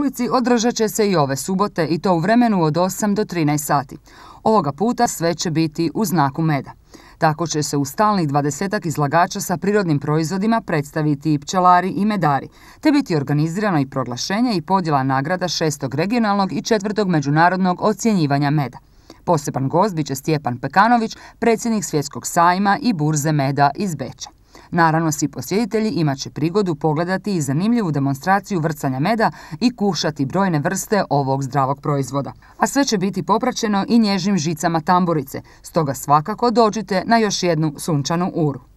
ulici održat će se i ove subote i to u vremenu od 8 do 13 sati. Ovoga puta sve će biti u znaku meda. Tako će se u stalnih dvadesetak izlagača sa prirodnim proizvodima predstaviti i pčelari i medari, te biti organizirano i proglašenje i podjela nagrada šestog regionalnog i četvrtog međunarodnog ocjenjivanja meda. Poseban gost biće Stjepan Pekanović, predsjednik svjetskog sajma i burze meda iz Beča. Naravno, svi posjetitelji imat će prigodu pogledati i zanimljivu demonstraciju vrcanja meda i kušati brojne vrste ovog zdravog proizvoda. A sve će biti popraćeno i nježnim žicama tamburice, stoga svakako dođite na još jednu sunčanu uru.